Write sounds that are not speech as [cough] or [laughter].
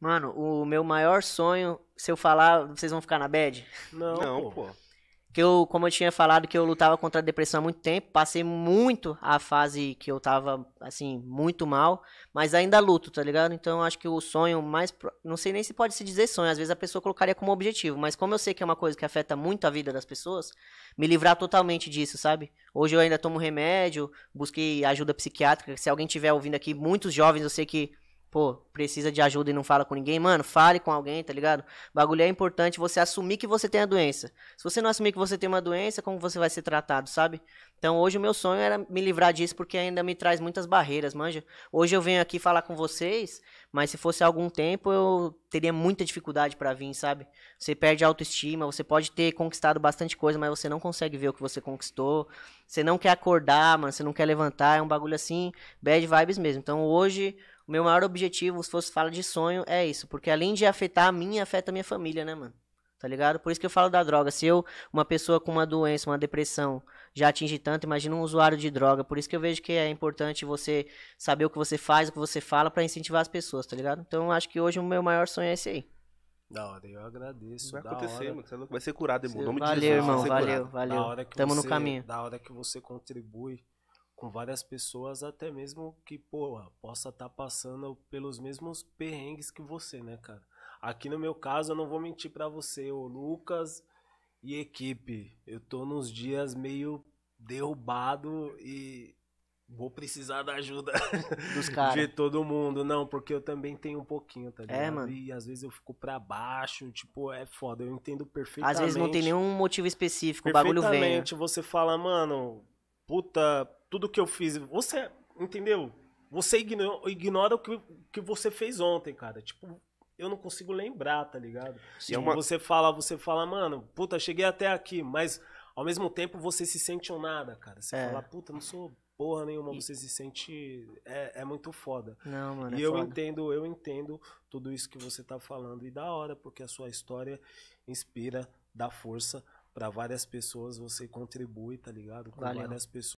Mano, o meu maior sonho, se eu falar, vocês vão ficar na bad? Não, Não pô. Que eu, como eu tinha falado, que eu lutava contra a depressão há muito tempo, passei muito a fase que eu tava, assim, muito mal, mas ainda luto, tá ligado? Então eu acho que o sonho mais. Não sei nem se pode se dizer sonho, às vezes a pessoa colocaria como objetivo, mas como eu sei que é uma coisa que afeta muito a vida das pessoas, me livrar totalmente disso, sabe? Hoje eu ainda tomo remédio, busquei ajuda psiquiátrica, se alguém tiver ouvindo aqui, muitos jovens eu sei que pô, precisa de ajuda e não fala com ninguém, mano, fale com alguém, tá ligado? O bagulho é importante você assumir que você tem a doença. Se você não assumir que você tem uma doença, como você vai ser tratado, sabe? Então hoje o meu sonho era me livrar disso porque ainda me traz muitas barreiras, manja. Hoje eu venho aqui falar com vocês, mas se fosse há algum tempo, eu teria muita dificuldade para vir, sabe? Você perde a autoestima, você pode ter conquistado bastante coisa, mas você não consegue ver o que você conquistou. Você não quer acordar, mano, você não quer levantar, é um bagulho assim, bad vibes mesmo. Então hoje, o meu maior objetivo, se fosse falar de sonho, é isso. Porque além de afetar a minha, afeta a minha família, né, mano? tá ligado? Por isso que eu falo da droga. Se eu, uma pessoa com uma doença, uma depressão, já atinge tanto, imagina um usuário de droga. Por isso que eu vejo que é importante você saber o que você faz, o que você fala, para incentivar as pessoas, tá ligado? Então acho que hoje o meu maior sonho é esse aí. Da hora, eu agradeço. Vai acontecer, hora. mano. É vai ser curado, irmão. Nome valeu, de Jesus, irmão. Valeu, valeu. Tamo você, no caminho. Da hora que você contribui com várias pessoas, até mesmo que, porra, possa estar tá passando pelos mesmos perrengues que você, né, cara? Aqui no meu caso, eu não vou mentir para você, o Lucas e equipe. Eu tô nos dias meio derrubado e vou precisar da ajuda [laughs] dos caras. De todo mundo, não, porque eu também tenho um pouquinho, tá é, ligado? É, mano. E às vezes eu fico pra baixo, tipo, é foda, eu entendo perfeitamente. Às vezes não tem nenhum motivo específico, o bagulho vem. Né? Perfeitamente, você fala, mano, puta, tudo que eu fiz, você, entendeu? Você ignora, ignora o que, que você fez ontem, cara. Tipo, eu não consigo lembrar, tá ligado? Sim, tipo, uma... você fala, você fala, mano, puta, cheguei até aqui, mas ao mesmo tempo você se sente um nada, cara. Você é. fala, puta, não sou porra nenhuma, e... você se sente é, é muito foda. Não, mano. É e é eu foda. entendo, eu entendo tudo isso que você tá falando e da hora, porque a sua história inspira, dá força para várias pessoas, você contribui, tá ligado? Com Valeu. várias pessoas.